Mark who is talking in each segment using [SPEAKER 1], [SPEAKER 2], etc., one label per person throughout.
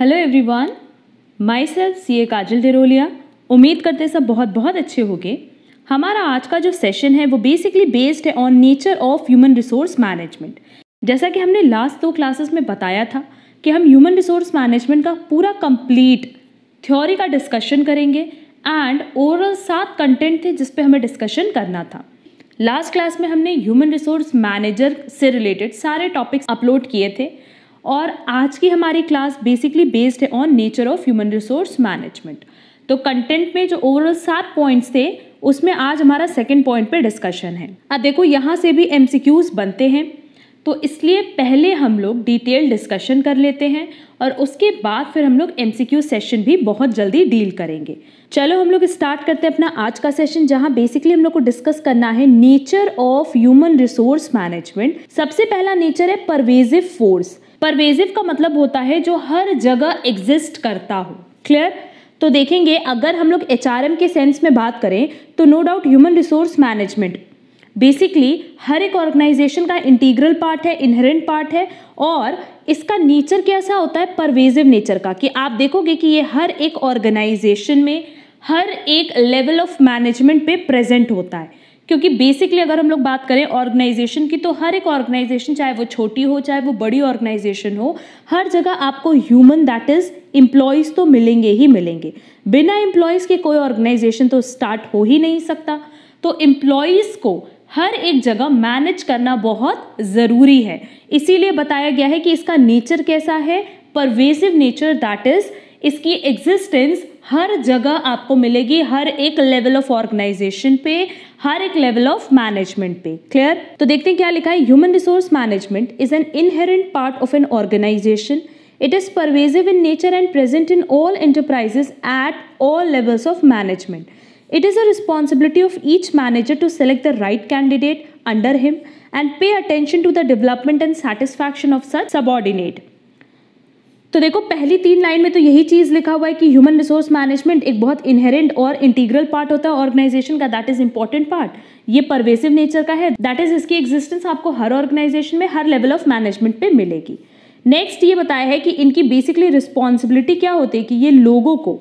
[SPEAKER 1] Hello everyone myself C A Kajal Deroliya उम्मीद करते सब बहुत बहुत अच्छे होंगे हमारा आज का जो सेशन है वो बेसिकली बेस्ड है on nature of human resource management जैसा कि हमने लास्ट दो क्लासेस में बताया था कि हम ह्यूमन रिसोर्स मैनेजमेंट का पूरा कंप्लीट थ्योरी का डिस्कशन करेंगे एंड ओवरऑल सात कंटेंट थे जिस हमें डिस्कशन करना था लास्ट क्लास में हमने ह्यूमन रिसोर्स मैनेजर से रिलेटेड सारे टॉपिक्स अपलोड किए थे और आज की हमारी क्लास बेसिकली बेस्ड है on nature of human resource management तो कंटेंट में जो ओवरऑल सात पॉइंट्स थे उसमें आज हमारा सेकेंड पॉइंट पे डिस्कशन है अब देखो यहाँ से भी एम बनते हैं तो इसलिए पहले हम लोग डिटेल डिस्कशन कर लेते हैं और उसके बाद फिर हम लोग एम सेशन भी बहुत जल्दी डील करेंगे चलो हम लोग स्टार्ट करते हैं अपना आज का सेशन जहां बेसिकली हम लोग को डिस्कस करना है nature of human resource management सबसे पहला नेचर है परवेजिव फोर्स परवेजिव का मतलब होता है जो हर जगह एग्जिस्ट करता हो क्लियर तो देखेंगे अगर हम लोग एच के सेंस में बात करें तो no doubt human resource management basically हर एक ऑर्गेनाइजेशन का इंटीग्रल पार्ट है इनहेरेंट पार्ट है और इसका नेचर कैसा होता है परवेजिव नेचर का कि आप देखोगे कि ये हर एक ऑर्गेनाइजेशन में हर एक लेवल ऑफ मैनेजमेंट पे प्रेजेंट होता है क्योंकि बेसिकली अगर हम लोग बात करें ऑर्गेनाइजेशन की तो हर एक ऑर्गेनाइजेशन चाहे वो छोटी हो चाहे वो बड़ी ऑर्गेनाइजेशन हो हर जगह आपको ह्यूमन दैट इज इम्प्लॉयज़ तो मिलेंगे ही मिलेंगे बिना एम्प्लॉयज़ के कोई ऑर्गेनाइजेशन तो स्टार्ट हो ही नहीं सकता तो एम्प्लॉयज़ को हर एक जगह मैनेज करना बहुत ज़रूरी है इसीलिए बताया गया है कि इसका नेचर कैसा है परवेसिव नेचर दैट इज़ इसकी एग्जिस्टेंस हर जगह आपको मिलेगी हर एक लेवल ऑफ ऑर्गेनाइजेशन पे हर एक लेवल ऑफ मैनेजमेंट पे क्लियर तो देखते हैं क्या लिखा है human resource management is an inherent part of an organisation it is pervasive in nature and present in all enterprises at all levels of management it is a responsibility of each manager to select the right candidate under him and pay attention to the development and satisfaction of such subordinate तो देखो पहली तीन line में तो यही चीज़ लिखा हुआ है कि ह्यूमन रिसोर्स मैनेजमेंट एक बहुत इनहेरेंट और इंटीग्रल पार्ट होता है ऑर्गेनाइजेशन का दैट इज इंपॉर्टेंट पार्ट ये परवेसिव नेचर का है दैट इज इसकी एग्जिस्टेंस आपको हर ऑर्गेनाइजेशन में हर लेवल ऑफ मैनेजमेंट पे मिलेगी नेक्स्ट ये बताया है कि इनकी बेसिकली रिस्पॉन्सिबिलिटी क्या होती है कि ये लोगों को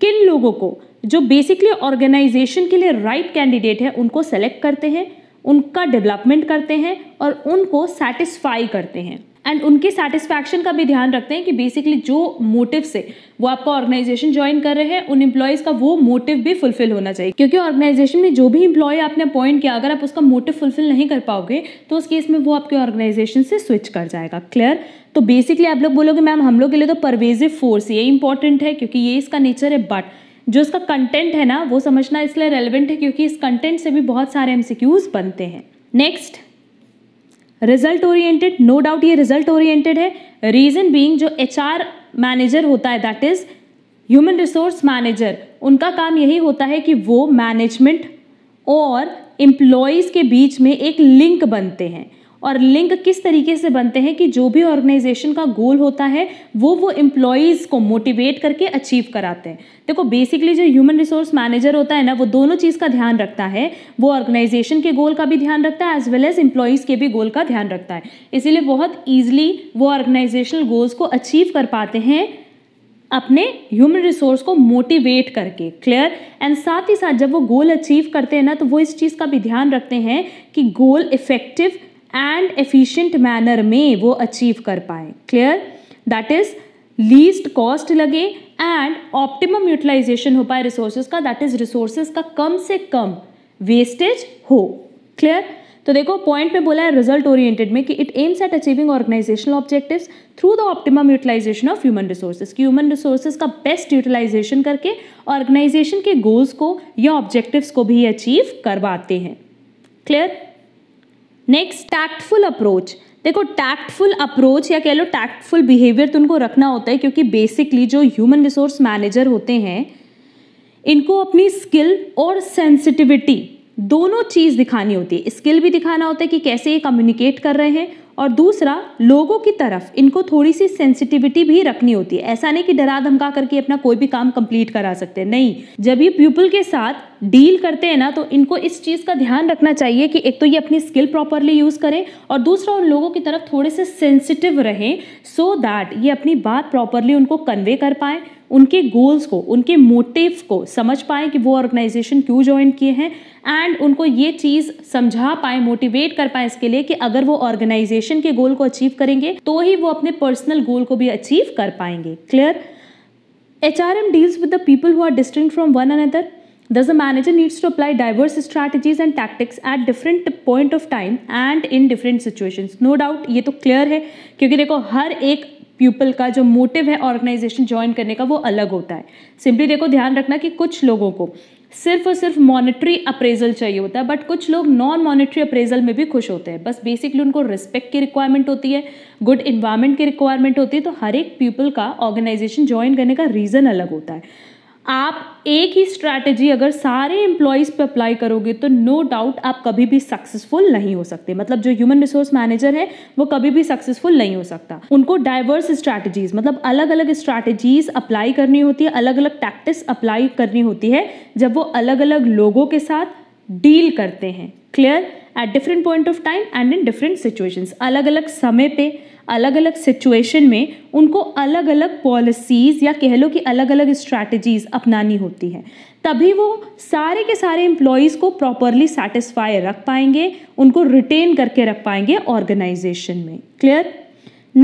[SPEAKER 1] किन लोगों को जो बेसिकली ऑर्गेनाइजेशन के लिए राइट right कैंडिडेट है उनको सेलेक्ट करते हैं उनका डेवलपमेंट करते हैं और उनको सेटिस्फाई करते हैं एंड उनके सेटिस्फैक्शन का भी ध्यान रखते हैं कि बेसिकली जो मोटिव से वो आपका ऑर्गेनाइजेशन ज्वाइन कर रहे हैं उन एम्प्लॉयज़ का वो मोटिव भी फुलफिल होना चाहिए क्योंकि ऑर्गेनाइजेशन में जो भी एम्प्लॉय आपने अपॉइंट किया अगर आप उसका मोटिव फुलफिल नहीं कर पाओगे तो उस केस में वो आपके ऑर्गेनाइजेशन से स्विच कर जाएगा क्लियर तो बेसिकली आप लोग बोलोगे मैम हम लोग के लिए तो परवेजिव फोर्स ये इंपॉर्टेंट है क्योंकि ये इसका नेचर है बट जो इसका कंटेंट है ना वो समझना इसलिए रेलिवेंट है क्योंकि इस कंटेंट से भी बहुत सारे एम बनते हैं next result oriented no doubt ये रिजल्ट ओरिएंटेड है रीजन बीइंग जो एच मैनेजर होता है that is human resource manager उनका काम यही होता है कि वो मैनेजमेंट और एम्प्लॉयज़ के बीच में एक लिंक बनते हैं और लिंक किस तरीके से बनते हैं कि जो भी ऑर्गेनाइजेशन का गोल होता है वो वो एम्प्लॉयज़ को मोटिवेट करके अचीव कराते हैं देखो बेसिकली जो ह्यूमन रिसोर्स मैनेजर होता है ना वो दोनों चीज़ का ध्यान रखता है वो ऑर्गेनाइजेशन के गोल का भी ध्यान रखता है एज वेल एज एम्प्लॉयज़ के भी गोल का ध्यान रखता है इसीलिए बहुत ईजिली वो ऑर्गेनाइजेशनल गोल्स को अचीव कर पाते हैं अपने ह्यूमन रिसोर्स को मोटिवेट करके क्लियर एंड साथ ही साथ जब वो गोल अचीव करते हैं ना तो वो इस चीज़ का भी ध्यान रखते हैं कि goal effective and efficient manner में वो अचीव कर पाए clear that is least cost लगे एंड ऑप्टिमम यूटिलाइजेशन हो पाए रिसोर्सेज का दैट इज रिसोर्सेज का कम से कम वेस्टेज हो क्लियर तो देखो पॉइंट में बोला है रिजल्ट ओरिएंटेड में कि it aims at achieving organisational objectives through the optimum utilisation of human resources कि ह्यूमन रिसोर्सेज का बेस्ट यूटिलाइजेशन करके ऑर्गेनाइजेशन के गोल्स को या ऑब्जेक्टिव्स को भी अचीव करवाते हैं क्लियर नेक्स्ट टैक्टफुल अप्रोच देखो टैक्टफुल अप्रोच या कह लो टैक्टफुल बिहेवियर तो उनको रखना होता है क्योंकि बेसिकली जो ह्यूमन रिसोर्स मैनेजर होते हैं इनको अपनी स्किल और सेंसिटिविटी दोनों चीज़ दिखानी होती है स्किल भी दिखाना होता है कि कैसे ये कम्युनिकेट कर रहे हैं और दूसरा लोगों की तरफ इनको थोड़ी सी सेंसिटिविटी भी रखनी होती है ऐसा नहीं कि डरा धमका करके अपना कोई भी काम कंप्लीट करा सकते हैं नहीं जब ये पीपल के साथ डील करते हैं ना तो इनको इस चीज़ का ध्यान रखना चाहिए कि एक तो ये अपनी स्किल प्रॉपरली यूज़ करें और दूसरा उन लोगों की तरफ थोड़े से सेंसिटिव रहें सो so दैट ये अपनी बात प्रॉपरली उनको कन्वे कर पाएँ उनके गोल्स को उनके मोटिव को समझ पाए कि वो ऑर्गेनाइजेशन क्यों ज्वाइन किए हैं एंड उनको ये चीज़ समझा पाए मोटिवेट कर पाए इसके लिए कि अगर वो ऑर्गेनाइजेशन के गोल को अचीव करेंगे तो ही वो अपने पर्सनल गोल को भी अचीव कर पाएंगे clear H R M deals with the people who are distinct from one another thus a manager needs to apply diverse strategies and tactics at different point of time and in different situations. No doubt ये तो क्लियर है क्योंकि देखो हर एक people का जो motive है ऑर्गेनाइजेशन ज्वाइन करने का वो अलग होता है सिंपली देखो ध्यान रखना कि कुछ लोगों को सिर्फ और सिर्फ मॉनेटरी अप्रेजल चाहिए होता है बट कुछ लोग नॉन मॉनेटरी अप्रेजल में भी खुश होते हैं बस बेसिकली उनको रिस्पेक्ट की रिक्वायरमेंट होती है गुड इन्वायरमेंट की रिक्वायरमेंट होती है तो हर एक पीपल का ऑर्गेनाइजेशन ज्वाइन करने का रीज़न अलग होता है आप एक ही स्ट्रैटेजी अगर सारे एम्प्लॉयज़ पे अप्लाई करोगे तो नो no डाउट आप कभी भी सक्सेसफुल नहीं हो सकते मतलब जो ह्यूमन रिसोर्स मैनेजर है वो कभी भी सक्सेसफुल नहीं हो सकता उनको डाइवर्स स्ट्रैटेजीज मतलब अलग अलग स्ट्रैटेजीज अप्लाई करनी होती है अलग अलग टैक्टिस अप्लाई करनी होती है जब वो अलग अलग लोगों के साथ डील करते हैं clear at different point of time and in different situations अलग अलग समय पे अलग अलग सिचुएशन में उनको अलग अलग पॉलिसीज़ या कह लो कि अलग अलग स्ट्रैटेजीज़ अपनानी होती हैं तभी वो सारे के सारे एम्प्लॉयज़ को प्रॉपरली सेटिस्फाई रख पाएंगे उनको रिटेन करके रख पाएंगे ऑर्गेनाइजेशन में clear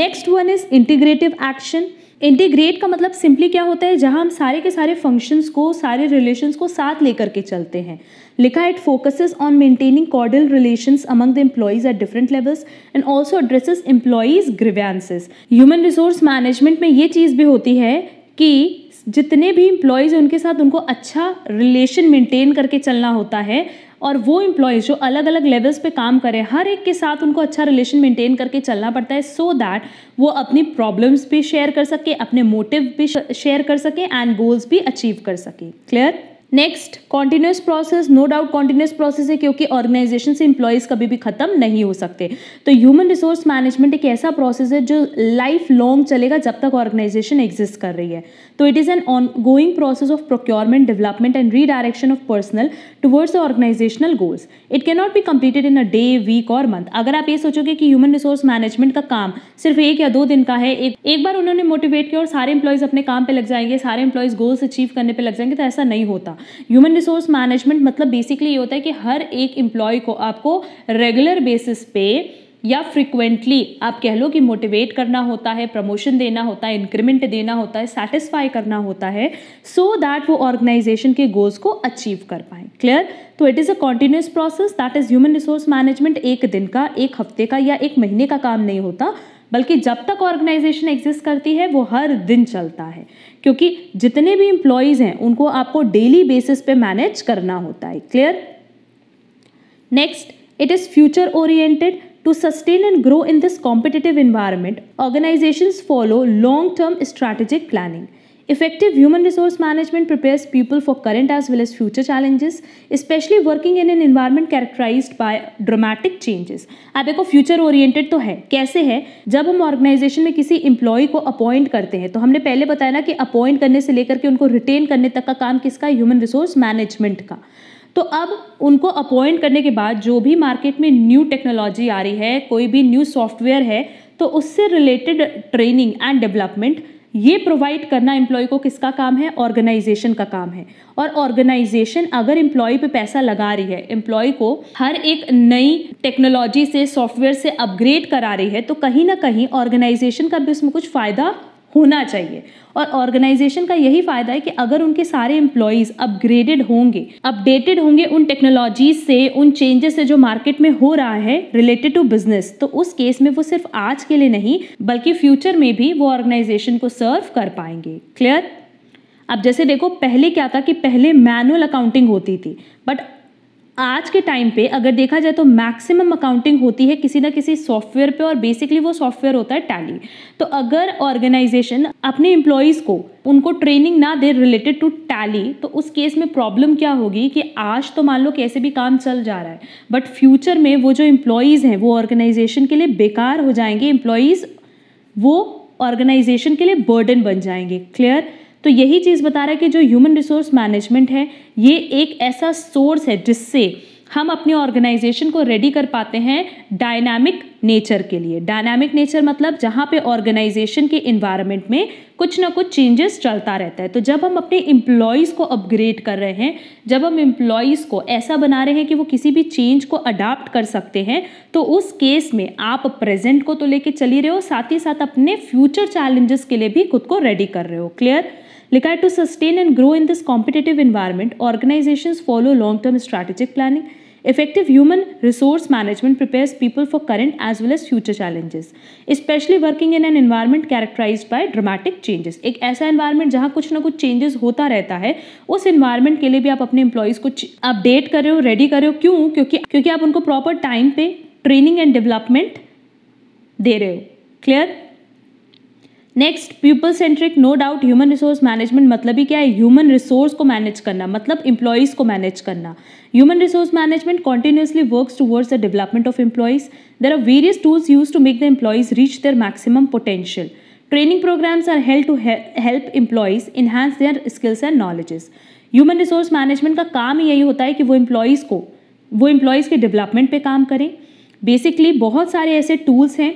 [SPEAKER 1] next one is integrative action integrate का मतलब सिंपली क्या होता है जहाँ हम सारे के सारे फंक्शंस को सारे रिलेशंस को साथ लेकर के चलते हैं लिखा it focuses on maintaining cordial relations among the employees at different levels and also addresses employees grievances human resource management में ये चीज़ भी होती है कि जितने भी इम्प्लॉयज़ हैं उनके साथ उनको अच्छा रिलेशन मेंटेन करके चलना होता है और वो इम्प्लॉयज़ जो अलग अलग लेवल्स पे काम करें हर एक के साथ उनको अच्छा रिलेशन मेंटेन करके चलना पड़ता है सो so दैट वो अपनी प्रॉब्लम्स भी शेयर कर सके अपने मोटिव भी शेयर कर सके एंड गोल्स भी अचीव कर सके clear next continuous process no doubt continuous process है क्योंकि ऑर्गेनाइजेशन से इंप्लॉयज़ कभी भी खत्म नहीं हो सकते तो ह्यूमन रिसोर्स मैनेजमेंट एक ऐसा प्रोसेस है जो लाइफ लॉन्ग चलेगा जब तक ऑर्गेनाइजेशन एग्जिस्ट कर रही है तो it is an ongoing process of procurement development and redirection of personnel towards the organisational goals it cannot be completed in a day week और मंथ अगर आप ये सोचोगे कि ह्यूमन रिसोर्स मैनेजमेंट का काम सिर्फ एक या दो दिन का है एक, एक बार उन्होंने मोटिवेट किया और सारे इंप्लॉयज़ अपने काम पर लग जाएंगे सारे इंप्लॉयज़ गोल्स अचीव करने पर लग जाएंगे तो ऐसा नहीं होता ह्यूमन रिसोर्स मैनेजमेंट मतलब बेसिकली ये होता है कि हर एक एम्प्लॉय को आपको रेगुलर बेसिस पे या फ्रिक्वेंटली आप कह लो कि मोटिवेट करना होता है प्रमोशन देना होता है इंक्रीमेंट देना होता है सेटिस्फाई करना होता है सो so दैट वो ऑर्गेनाइजेशन के गोल्स को अचीव कर पाए क्लियर तो it is a continuous process that is human resource management एक दिन का एक हफ्ते का या एक महीने का काम नहीं होता बल्कि जब तक ऑर्गेनाइजेशन एग्जिस्ट करती है वो हर दिन चलता है क्योंकि जितने भी इंप्लॉयज हैं उनको आपको डेली बेसिस पे मैनेज करना होता है clear next it is future oriented to sustain and grow in this competitive environment organisation follow long term strategic planning Effective human resource management prepares people for current as well as future challenges, especially working in an environment characterized by dramatic changes. आप देखो future oriented तो है कैसे है जब हम organization में किसी employee को appoint करते हैं तो हमने पहले बताया ना कि appoint करने से लेकर के उनको retain करने तक का काम किसका human resource management का तो अब उनको अपॉइंट करने के बाद जो भी मार्केट में न्यू टेक्नोलॉजी आ रही है कोई भी न्यू सॉफ्टवेयर है तो उससे रिलेटेड ट्रेनिंग एंड डेवलपमेंट ये प्रोवाइड करना एम्प्लॉय को किसका काम है ऑर्गेनाइजेशन का काम है और ऑर्गेनाइजेशन अगर एम्प्लॉय पे पैसा लगा रही है एम्प्लॉय को हर एक नई टेक्नोलॉजी से सॉफ्टवेयर से अपग्रेड करा रही है तो कहीं ना कहीं ऑर्गेनाइजेशन का भी उसमें कुछ फ़ायदा होना चाहिए और ऑर्गेनाइजेशन का यही फ़ायदा है कि अगर उनके सारे एम्प्लॉयज़ अपग्रेडेड होंगे अपडेटेड होंगे उन टेक्नोलॉजीज से उन चेंजेस से जो मार्केट में हो रहा है रिलेटेड टू बिजनेस तो उस केस में वो सिर्फ आज के लिए नहीं बल्कि फ्यूचर में भी वो ऑर्गेनाइजेशन को सर्व कर पाएंगे क्लियर अब जैसे देखो पहले क्या था कि पहले मैनुअल अकाउंटिंग होती थी बट आज के टाइम पे अगर देखा जाए तो मैक्सिमम अकाउंटिंग होती है किसी ना किसी सॉफ्टवेयर पे और बेसिकली वो सॉफ्टवेयर होता है टैली तो अगर ऑर्गेनाइजेशन अपने एम्प्लॉयज़ को उनको ट्रेनिंग ना दे रिलेटेड टू टैली तो उस केस में प्रॉब्लम क्या होगी कि आज तो मान लो कैसे भी काम चल जा रहा है बट फ्यूचर में वो जो एम्प्लॉयज़ हैं वो ऑर्गेनाइजेशन के लिए बेकार हो जाएंगे एम्प्लॉयज़ वो ऑर्गेनाइजेशन के लिए बर्डन बन जाएंगे क्लियर तो यही चीज़ बता रहा है कि जो ह्यूमन रिसोर्स मैनेजमेंट है ये एक ऐसा सोर्स है जिससे हम अपने ऑर्गेनाइजेशन को रेडी कर पाते हैं डायनामिक नेचर के लिए डायनामिक नेचर मतलब जहाँ पे ऑर्गेनाइजेशन के इन्वायरमेंट में कुछ ना कुछ चेंजेस चलता रहता है तो जब हम अपने इम्प्लॉयज़ को अपग्रेड कर रहे हैं जब हम इम्प्लॉयज को ऐसा बना रहे हैं कि वो किसी भी चेंज को अडाप्ट कर सकते हैं तो उस केस में आप प्रेजेंट को तो लेके चली रहे हो साथ ही साथ अपने फ्यूचर चैलेंजेस के लिए भी खुद को रेडी कर रहे हो क्लियर लिखा है to sustain and grow in this competitive environment organisation follow long term strategic planning effective human resource management prepares people for current as well as future challenges specially working in an environment characterise by dramatic changes एक ऐसा environment जहाँ कुछ ना कुछ changes होता रहता है उस एनवायरमेंट के लिए भी आप अपने इंप्लॉयज को अपडेट कर रहे हो रेडी कर रहे हो क्यों क्योंकि क्योंकि आप उनको प्रॉपर टाइम पे ट्रेनिंग एंड डेवलपमेंट दे रहे हो clear next people centric no doubt human resource management मतलब ही क्या है ह्यूमन रिसोर्स को मैनेज करना मतलब इंप्लॉयज को मैनेज करना human resource management continuously work towards the development of employees there are various tools use to make the employees reach their maximum potential training programmes are help to help employees enhance their skills and knowledges human resource management का काम ही यही होता है कि वो employees को वो employees के डेवलपमेंट पे काम करें बेसिकली बहुत सारे ऐसे टूल्स हैं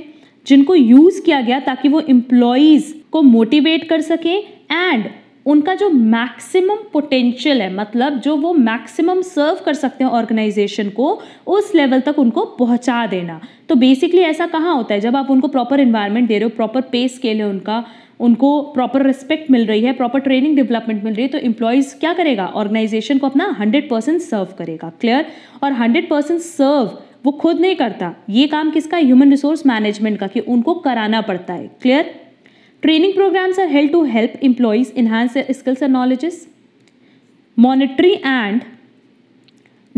[SPEAKER 1] जिनको यूज़ किया गया ताकि वो इम्प्लॉयज को मोटिवेट कर सकें एंड उनका जो मैक्सिमम पोटेंशियल है मतलब जो वो मैक्सिमम सर्व कर सकते हैं ऑर्गेनाइजेशन को उस लेवल तक उनको पहुंचा देना तो बेसिकली ऐसा कहाँ होता है जब आप उनको प्रॉपर इन्वायरमेंट दे रहे हो प्रॉपर पे स्केल है उनका उनको प्रॉपर रिस्पेक्ट मिल रही है प्रॉपर ट्रेनिंग डेवलपमेंट मिल रही है तो इम्प्लॉयज़ क्या करेगा ऑर्गेनाइजेशन को अपना हंड्रेड परसेंट सर्व करेगा क्लियर और हंड्रेड परसेंट सर्व वो खुद नहीं करता ये काम किसका ह्यूमन रिसोर्स मैनेजमेंट का कि उनको कराना पड़ता है clear training programmes are help to help employees enhance skills and knowledges monetary and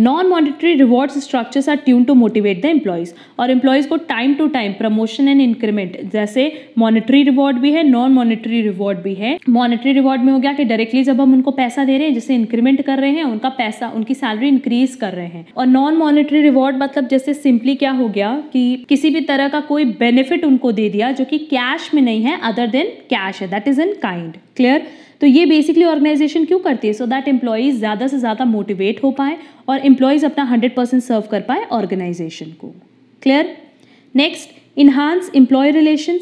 [SPEAKER 1] non monetary rewards structures are tune to motivate the employees और एम्प्लॉयज़ को time to time promotion and increment जैसे monetary reward भी है non monetary reward भी है monetary reward में हो गया कि डायरेक्टली जब हम उनको पैसा दे रहे हैं जैसे इंक्रीमेंट कर रहे हैं उनका पैसा उनकी सैलरी इंक्रीज कर रहे हैं और नॉन मॉनिटरी रिवॉर्ड मतलब जैसे सिंपली क्या हो गया कि किसी भी तरह का कोई बेनिफिट उनको दे दिया जो कि कैश में नहीं है अदर देन कैश है that is in kind clear तो ये बेसिकली ऑर्गेनाइजेशन क्यों करती है सो दैट एम्प्लॉयज ज़्यादा से ज़्यादा मोटिवेट हो पाए और एम्प्लॉयज़ अपना हंड्रेड परसेंट सर्व कर पाए ऑर्गेनाइजेशन को clear next enhance employee relation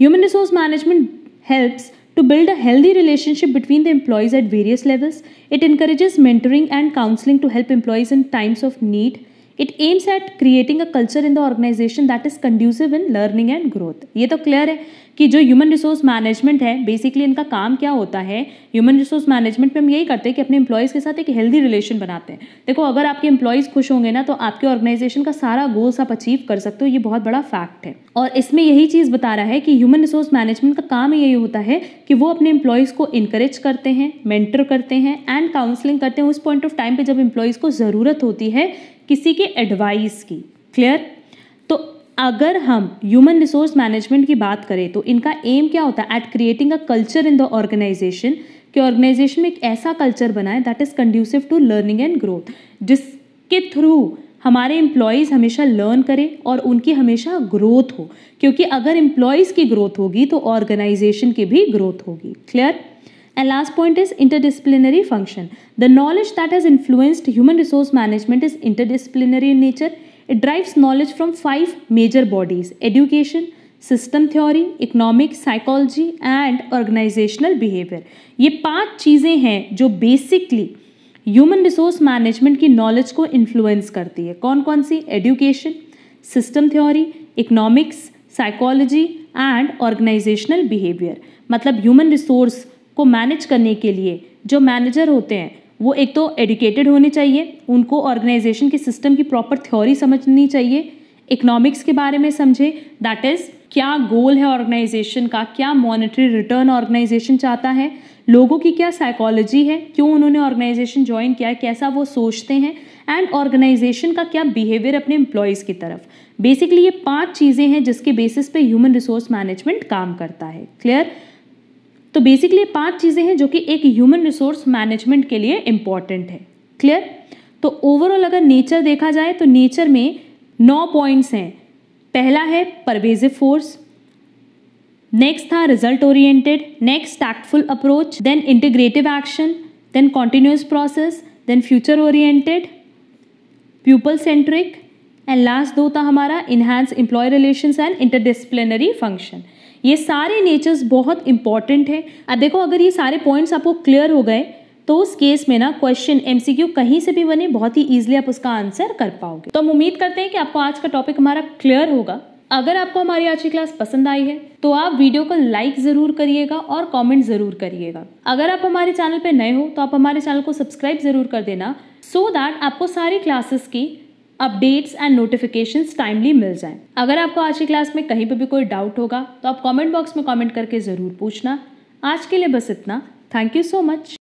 [SPEAKER 1] human resource management helps to build a healthy relationship between the employees at various levels it encourages mentoring and counselling to help employees in times of need it aims at creating a culture in the organisation that is conducive in learning and growth ये तो क्लियर है कि जो human resource management है basically इनका काम क्या होता है ह्यूमन रिसोर्स मैनेजमेंट में हम यही करते हैं कि अपने इंप्लॉयज़ के साथ एक हेल्दी रिलेशन बनाते हैं देखो अगर आपके इंप्लॉयज़ खुश होंगे ना तो आपके ऑर्गेनाइजेशन का सारा गोल्स आप अचीव कर सकते हो ये बहुत बड़ा फैक्ट है और इसमें यही चीज़ बता रहा है कि ह्यूमन रिसोर्स मैनेजमेंट का काम यही होता है कि वो अपने इंप्लॉयज़ को इंकरेज करते हैं मेंटर करते हैं एंड काउंसलिंग करते हैं उस पॉइंट ऑफ टाइम पर जब इंप्लॉयज़ को ज़रूरत होती है किसी के एडवाइस की क्लियर तो अगर हम ह्यूमन रिसोर्स मैनेजमेंट की बात करें तो इनका एम क्या होता है at creating a culture in the organisation कि ऑर्गेनाइजेशन में एक ऐसा कल्चर बनाए that is conducive to learning and growth जिसके थ्रू हमारे एम्प्लॉयज़ हमेशा लर्न करें और उनकी हमेशा ग्रोथ हो क्योंकि अगर एम्प्लॉयज़ की ग्रोथ होगी तो ऑर्गेनाइजेशन की भी ग्रोथ होगी clear And last point is interdisciplinary function. The knowledge that has influenced human resource management is interdisciplinary in nature. It derives knowledge from five major bodies education, system theory economic psychology and organisational behaviour ये पांच चीज़ें हैं जो basically human resource management की knowledge को influence करती है कौन कौन सी education system theory economics psychology and organisational behaviour मतलब ह्यूमन रिसोर्स को मैनेज करने के लिए जो मैनेजर होते हैं वो एक तो एडुकेटेड होने चाहिए उनको ऑर्गेनाइजेशन के सिस्टम की प्रॉपर थ्योरी समझनी चाहिए इकोनॉमिक्स के बारे में समझे दैट इज़ क्या गोल है ऑर्गेनाइजेशन का क्या मॉनेटरी रिटर्न ऑर्गेनाइजेशन चाहता है लोगों की क्या साइकोलॉजी है क्यों उन्होंने ऑर्गेनाइजेशन ज्वाइन किया है कैसा वो सोचते हैं एंड ऑर्गेनाइजेशन का क्या बिहेवियर अपने एम्प्लॉयज़ की तरफ बेसिकली ये पांच चीज़ें हैं जिसके बेसिस पे ह्यूमन रिसोर्स मैनेजमेंट काम करता है क्लियर तो बेसिकली पांच चीज़ें हैं जो कि एक ह्यूमन रिसोर्स मैनेजमेंट के लिए इम्पॉर्टेंट है क्लियर तो ओवरऑल अगर नेचर देखा जाए तो नेचर में नौ पॉइंट्स हैं पहला है परवेजिव फोर्स नेक्स्ट था result oriented next tactful approach then integrative action then continuous process then future oriented people centric and last दो था हमारा enhance employee relations and interdisciplinary function ये सारे नेचर्स बहुत इंपॉर्टेंट हैं अब देखो अगर ये सारे पॉइंट्स आपको क्लियर हो गए तो उस केस में ना क्वेश्चन एमसीक्यू कहीं से भी बने बहुत ही ईजिली आप उसका आंसर कर पाओगे तो हम उम्मीद करते हैं कि आपको आज का टॉपिक हमारा क्लियर होगा अगर आपको हमारी आज की क्लास पसंद आई है तो आप वीडियो को लाइक ज़रूर करिएगा और कमेंट ज़रूर करिएगा अगर आप हमारे चैनल पर नए हो तो आप हमारे चैनल को सब्सक्राइब ज़रूर कर देना सो so दैट आपको सारी क्लासेस की अपडेट्स एंड नोटिफिकेशन टाइमली मिल जाएं। अगर आपको आज की क्लास में कहीं पर भी कोई डाउट होगा तो आप कॉमेंट बॉक्स में कॉमेंट करके ज़रूर पूछना आज के लिए बस इतना थैंक यू सो मच